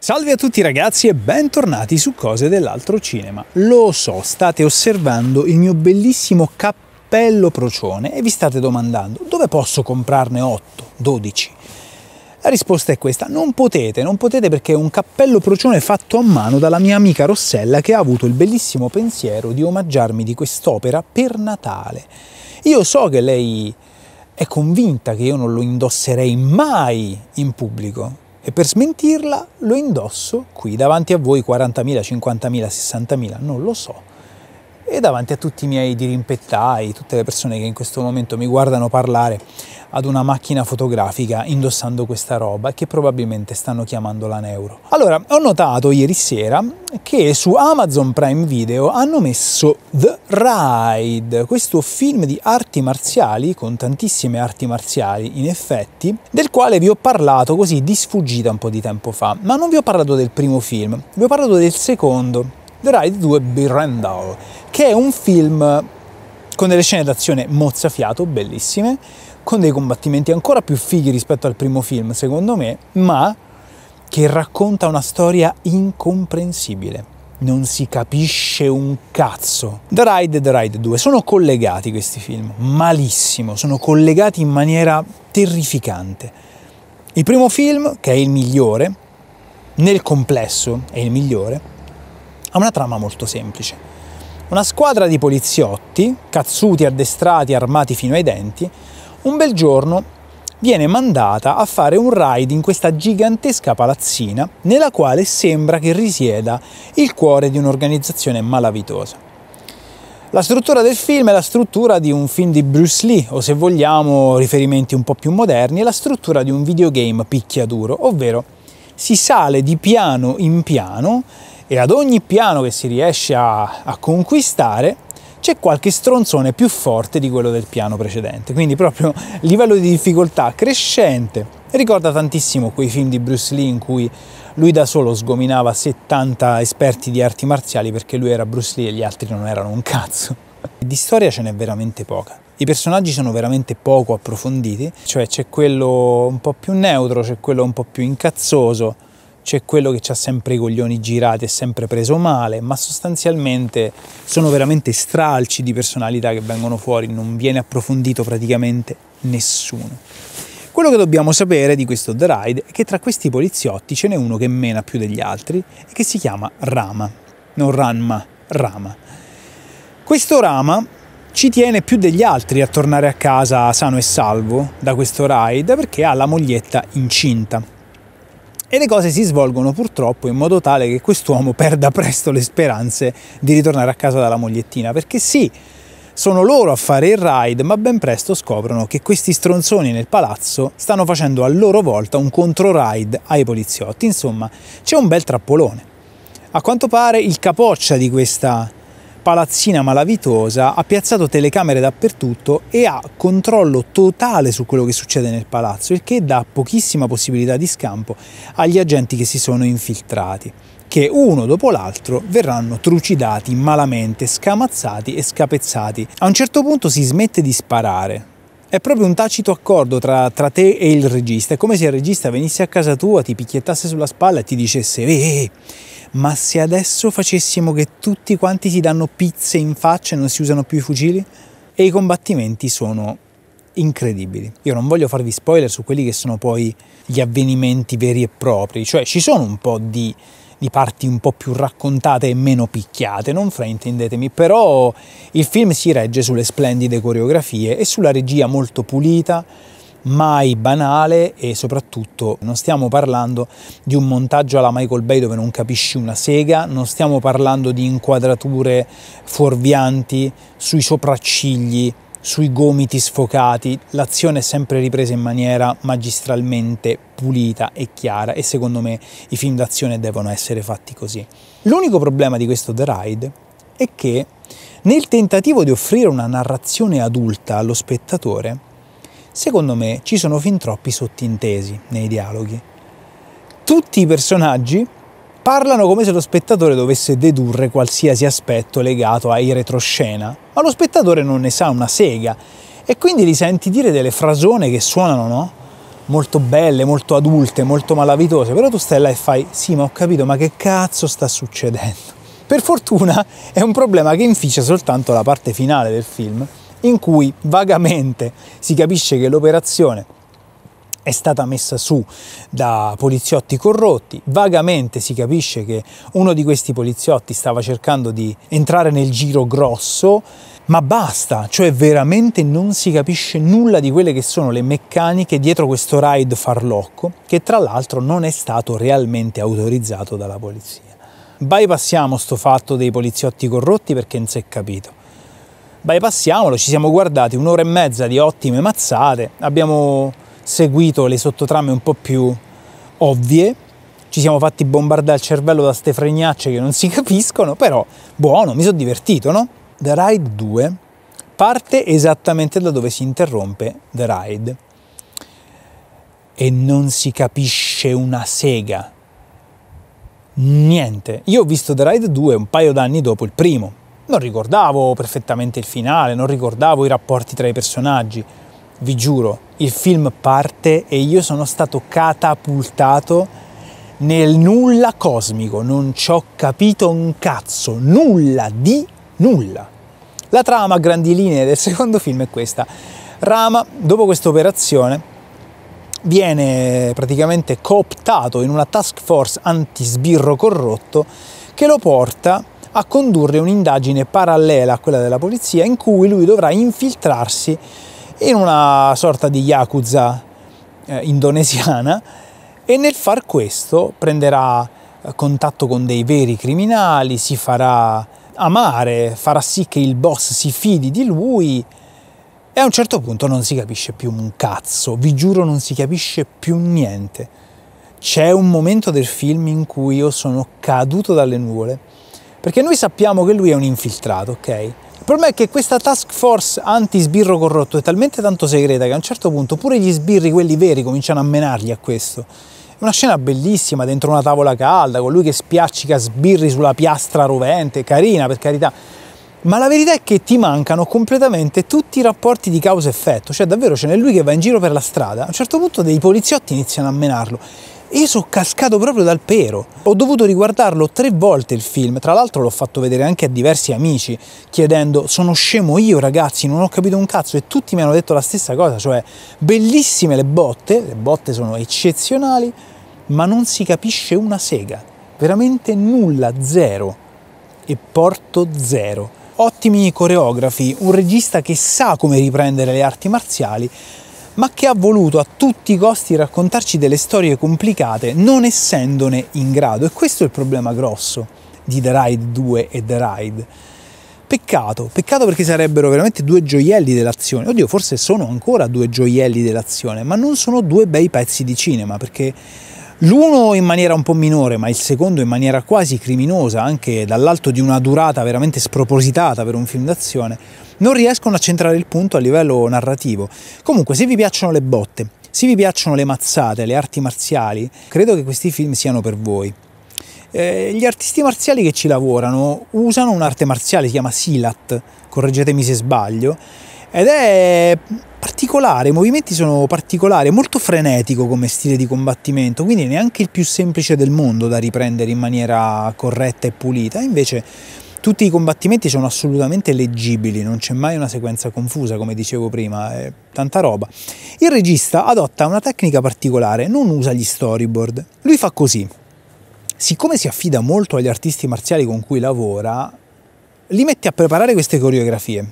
Salve a tutti ragazzi e bentornati su Cose dell'altro cinema. Lo so, state osservando il mio bellissimo cappello procione e vi state domandando dove posso comprarne 8, 12? La risposta è questa, non potete, non potete perché è un cappello procione fatto a mano dalla mia amica Rossella che ha avuto il bellissimo pensiero di omaggiarmi di quest'opera per Natale. Io so che lei è convinta che io non lo indosserei mai in pubblico, e per smentirla lo indosso qui davanti a voi 40.000, 50.000, 60.000, non lo so. E davanti a tutti i miei dirimpettai, tutte le persone che in questo momento mi guardano parlare ad una macchina fotografica indossando questa roba che probabilmente stanno chiamando la Neuro. Allora, ho notato ieri sera che su Amazon Prime Video hanno messo The Ride, questo film di arti marziali con tantissime arti marziali in effetti, del quale vi ho parlato così di sfuggita un po' di tempo fa, ma non vi ho parlato del primo film, vi ho parlato del secondo. The Ride 2 Birendal, che è un film con delle scene d'azione mozzafiato bellissime, con dei combattimenti ancora più fighi rispetto al primo film, secondo me, ma che racconta una storia incomprensibile. Non si capisce un cazzo. The Ride e The Ride 2 sono collegati questi film, malissimo, sono collegati in maniera terrificante. Il primo film, che è il migliore, nel complesso è il migliore, ha una trama molto semplice. Una squadra di poliziotti, cazzuti, addestrati, armati fino ai denti, un bel giorno viene mandata a fare un raid in questa gigantesca palazzina nella quale sembra che risieda il cuore di un'organizzazione malavitosa. La struttura del film è la struttura di un film di Bruce Lee, o se vogliamo riferimenti un po' più moderni, è la struttura di un videogame picchiaduro, ovvero si sale di piano in piano e ad ogni piano che si riesce a, a conquistare c'è qualche stronzone più forte di quello del piano precedente, quindi proprio livello di difficoltà crescente. Ricorda tantissimo quei film di Bruce Lee in cui lui da solo sgominava 70 esperti di arti marziali perché lui era Bruce Lee e gli altri non erano un cazzo. Di storia ce n'è veramente poca. I personaggi sono veramente poco approfonditi, cioè c'è quello un po' più neutro, c'è quello un po' più incazzoso, c'è quello che ha sempre i coglioni girati e sempre preso male, ma sostanzialmente sono veramente stralci di personalità che vengono fuori, non viene approfondito praticamente nessuno. Quello che dobbiamo sapere di questo The Ride è che tra questi poliziotti ce n'è uno che mena più degli altri e che si chiama Rama, non Ranma, Rama. Questo Rama ci tiene più degli altri a tornare a casa sano e salvo da questo ride perché ha la moglietta incinta. E le cose si svolgono purtroppo in modo tale che quest'uomo perda presto le speranze di ritornare a casa dalla mogliettina, perché sì, sono loro a fare il raid, ma ben presto scoprono che questi stronzoni nel palazzo stanno facendo a loro volta un contro-raid ai poliziotti. Insomma, c'è un bel trappolone. A quanto pare il capoccia di questa palazzina malavitosa, ha piazzato telecamere dappertutto e ha controllo totale su quello che succede nel palazzo, il che dà pochissima possibilità di scampo agli agenti che si sono infiltrati che uno dopo l'altro verranno trucidati malamente, scamazzati e scapezzati. A un certo punto si smette di sparare. È proprio un tacito accordo tra, tra te e il regista. È come se il regista venisse a casa tua, ti picchiettasse sulla spalla e ti dicesse: Eh, eh, eh ma se adesso facessimo che tutti quanti si danno pizze in faccia e non si usano più i fucili? E i combattimenti sono incredibili. Io non voglio farvi spoiler su quelli che sono poi gli avvenimenti veri e propri, cioè ci sono un po' di, di parti un po' più raccontate e meno picchiate, non fraintendetemi, però il film si regge sulle splendide coreografie e sulla regia molto pulita, mai banale e soprattutto non stiamo parlando di un montaggio alla Michael Bay dove non capisci una sega, non stiamo parlando di inquadrature fuorvianti sui sopraccigli, sui gomiti sfocati, l'azione è sempre ripresa in maniera magistralmente pulita e chiara e secondo me i film d'azione devono essere fatti così. L'unico problema di questo The Ride è che nel tentativo di offrire una narrazione adulta allo spettatore, Secondo me ci sono fin troppi sottintesi nei dialoghi. Tutti i personaggi parlano come se lo spettatore dovesse dedurre qualsiasi aspetto legato ai retroscena, ma lo spettatore non ne sa una sega e quindi li senti dire delle frasone che suonano, no? Molto belle, molto adulte, molto malavitose, però tu stai là e fai sì, ma ho capito, ma che cazzo sta succedendo? Per fortuna è un problema che inficia soltanto la parte finale del film, in cui vagamente si capisce che l'operazione è stata messa su da poliziotti corrotti. Vagamente si capisce che uno di questi poliziotti stava cercando di entrare nel giro grosso, ma basta, cioè veramente non si capisce nulla di quelle che sono le meccaniche dietro questo raid farlocco, che tra l'altro non è stato realmente autorizzato dalla polizia. Bypassiamo sto fatto dei poliziotti corrotti perché non si è capito bypassiamolo, ci siamo guardati un'ora e mezza di ottime mazzate, abbiamo seguito le sottotrame un po' più ovvie, ci siamo fatti bombardare il cervello da ste fregnacce che non si capiscono, però buono, mi sono divertito, no? The Ride 2 parte esattamente da dove si interrompe The Ride e non si capisce una sega. Niente. Io ho visto The Ride 2 un paio d'anni dopo il primo, non ricordavo perfettamente il finale, non ricordavo i rapporti tra i personaggi. Vi giuro, il film parte e io sono stato catapultato nel nulla cosmico, non ci ho capito un cazzo, nulla di nulla. La trama a grandi linee del secondo film è questa. Rama, dopo questa operazione, viene praticamente cooptato in una task force anti-sbirro corrotto che lo porta a condurre un'indagine parallela a quella della polizia in cui lui dovrà infiltrarsi in una sorta di yakuza eh, indonesiana e nel far questo prenderà eh, contatto con dei veri criminali, si farà amare, farà sì che il boss si fidi di lui e a un certo punto non si capisce più un cazzo, vi giuro non si capisce più niente. C'è un momento del film in cui io sono caduto dalle nuvole perché noi sappiamo che lui è un infiltrato, ok? Il problema è che questa task force anti-sbirro corrotto è talmente tanto segreta che a un certo punto pure gli sbirri, quelli veri, cominciano a menargli a questo. È una scena bellissima dentro una tavola calda, con lui che spiaccica sbirri sulla piastra rovente, carina per carità. Ma la verità è che ti mancano completamente tutti i rapporti di causa-effetto, cioè davvero ce n'è lui che va in giro per la strada, a un certo punto dei poliziotti iniziano a menarlo io sono cascato proprio dal pero. Ho dovuto riguardarlo tre volte il film, tra l'altro l'ho fatto vedere anche a diversi amici, chiedendo sono scemo io ragazzi, non ho capito un cazzo e tutti mi hanno detto la stessa cosa, cioè bellissime le botte, le botte sono eccezionali, ma non si capisce una sega, veramente nulla, zero. E porto zero. Ottimi coreografi, un regista che sa come riprendere le arti marziali ma che ha voluto a tutti i costi raccontarci delle storie complicate non essendone in grado. E questo è il problema grosso di The Ride 2 e The Ride. Peccato, peccato perché sarebbero veramente due gioielli dell'azione. Oddio, forse sono ancora due gioielli dell'azione, ma non sono due bei pezzi di cinema, perché l'uno in maniera un po' minore, ma il secondo in maniera quasi criminosa, anche dall'alto di una durata veramente spropositata per un film d'azione, non riescono a centrare il punto a livello narrativo. Comunque, se vi piacciono le botte, se vi piacciono le mazzate, le arti marziali, credo che questi film siano per voi. Eh, gli artisti marziali che ci lavorano usano un'arte marziale, si chiama Silat, correggetemi se sbaglio, ed è particolare, i movimenti sono particolari, è molto frenetico come stile di combattimento, quindi neanche il più semplice del mondo da riprendere in maniera corretta e pulita, invece tutti i combattimenti sono assolutamente leggibili, non c'è mai una sequenza confusa, come dicevo prima, è tanta roba. Il regista adotta una tecnica particolare, non usa gli storyboard. Lui fa così. Siccome si affida molto agli artisti marziali con cui lavora, li mette a preparare queste coreografie.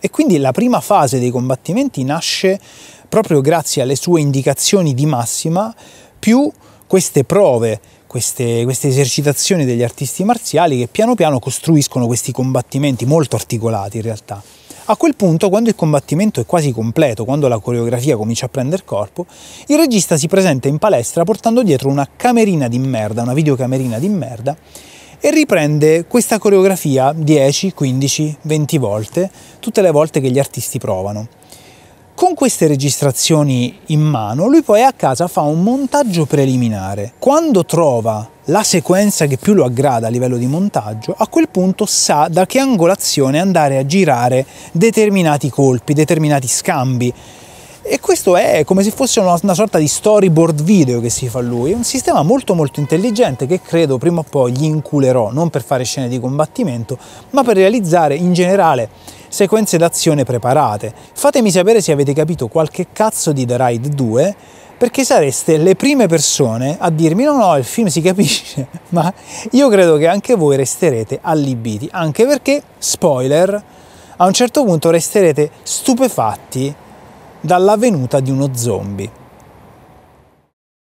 E quindi la prima fase dei combattimenti nasce proprio grazie alle sue indicazioni di massima più queste prove queste, queste, esercitazioni degli artisti marziali che piano piano costruiscono questi combattimenti molto articolati in realtà. A quel punto, quando il combattimento è quasi completo, quando la coreografia comincia a prendere corpo, il regista si presenta in palestra portando dietro una camerina di merda, una videocamerina di merda, e riprende questa coreografia 10, 15, 20 volte, tutte le volte che gli artisti provano. Con queste registrazioni in mano, lui poi a casa fa un montaggio preliminare. Quando trova la sequenza che più lo aggrada a livello di montaggio, a quel punto sa da che angolazione andare a girare determinati colpi, determinati scambi. E questo è come se fosse una, una, sorta di storyboard video che si fa lui, un sistema molto molto intelligente che credo prima o poi gli inculerò, non per fare scene di combattimento, ma per realizzare in generale sequenze d'azione preparate. Fatemi sapere se avete capito qualche cazzo di The Ride 2 perché sareste le prime persone a dirmi no no il film si capisce ma io credo che anche voi resterete allibiti anche perché spoiler a un certo punto resterete stupefatti dall'avvenuta di uno zombie